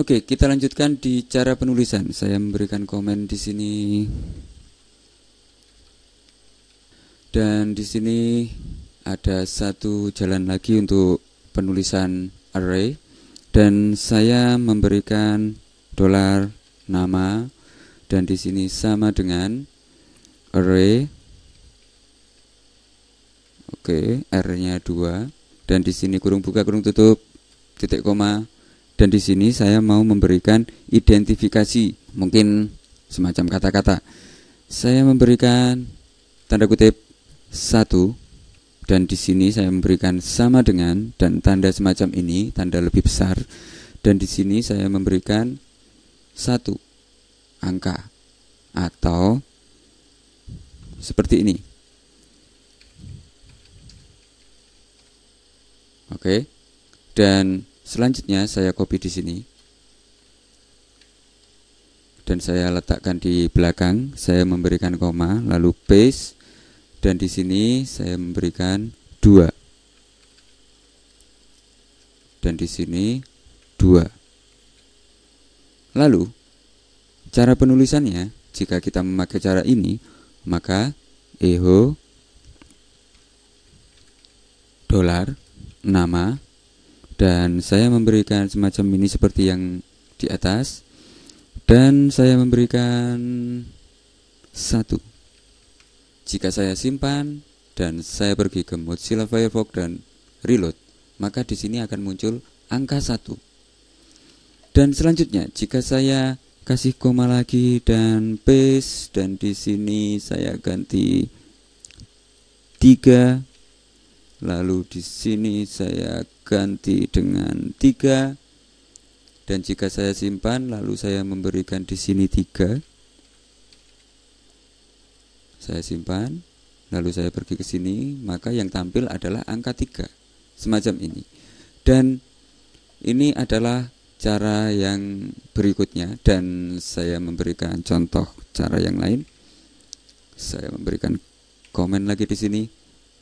Oke, kita lanjutkan di cara penulisan. Saya memberikan komen di sini. Dan di sini ada satu jalan lagi untuk penulisan array dan saya memberikan dolar nama dan di sini sama dengan array Oke, R-nya 2 dan di sini kurung buka kurung tutup titik koma dan di sini saya mau memberikan identifikasi mungkin semacam kata-kata. Saya memberikan tanda kutip 1 dan di sini saya memberikan sama dengan dan tanda semacam ini, tanda lebih besar dan di sini saya memberikan satu angka atau seperti ini. Oke. Dan selanjutnya saya copy di sini. Dan saya letakkan di belakang, saya memberikan koma, lalu paste dan di sini saya memberikan 2. Dan di sini 2. Lalu cara penulisannya jika kita memakai cara ini, maka eho dolar nama dan saya memberikan semacam ini seperti yang di atas dan saya memberikan satu jika saya simpan dan saya pergi ke Mozilla Firefox dan reload maka di sini akan muncul angka satu dan selanjutnya jika saya kasih koma lagi dan paste dan di sini saya ganti tiga Lalu di sini saya ganti dengan tiga dan jika saya simpan lalu saya memberikan di sini tiga Saya simpan, lalu saya pergi ke sini, maka yang tampil adalah angka tiga semacam ini. Dan ini adalah cara yang berikutnya dan saya memberikan contoh cara yang lain. Saya memberikan komen lagi di sini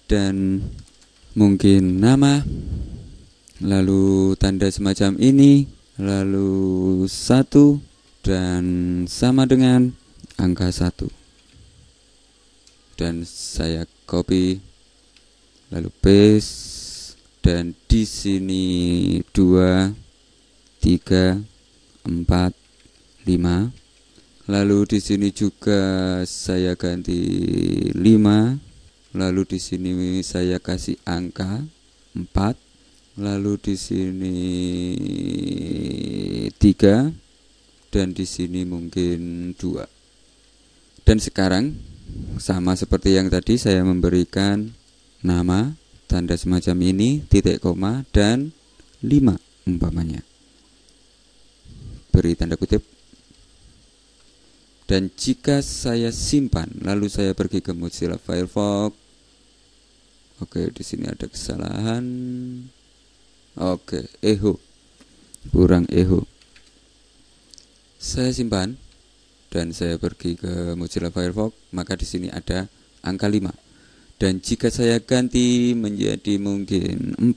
dan mungkin nama, lalu tanda semacam ini, lalu satu dan sama dengan angka satu. Dan saya copy, lalu paste, dan di sini dua, tiga, empat, lima. Lalu di sini juga saya ganti lima lalu di sini saya kasih angka 4 lalu di sini 3 dan di sini mungkin 2 dan sekarang sama seperti yang tadi saya memberikan nama tanda semacam ini titik koma dan 5 umpamanya beri tanda kutip dan jika saya simpan lalu saya pergi ke Mozilla Firefox oke di sini ada kesalahan oke eho kurang eho saya simpan dan saya pergi ke Mozilla Firefox maka di sini ada angka 5 dan jika saya ganti menjadi mungkin 4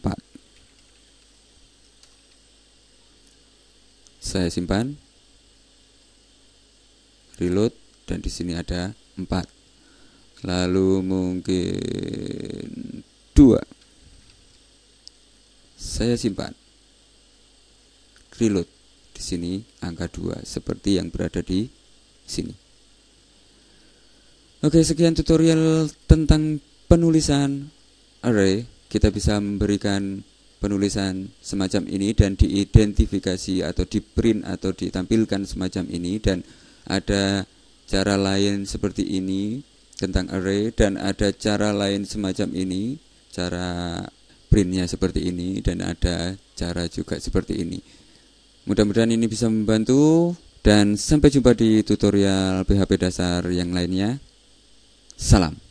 saya simpan reload dan di sini ada empat lalu mungkin dua saya simpan reload di sini angka 2 seperti yang berada di sini Oke sekian tutorial tentang penulisan array kita bisa memberikan penulisan semacam ini dan diidentifikasi atau di print atau ditampilkan semacam ini dan ada cara lain seperti ini tentang array dan ada cara lain semacam ini cara printnya seperti ini dan ada cara juga seperti ini mudah-mudahan ini bisa membantu dan sampai jumpa di tutorial PHP dasar yang lainnya salam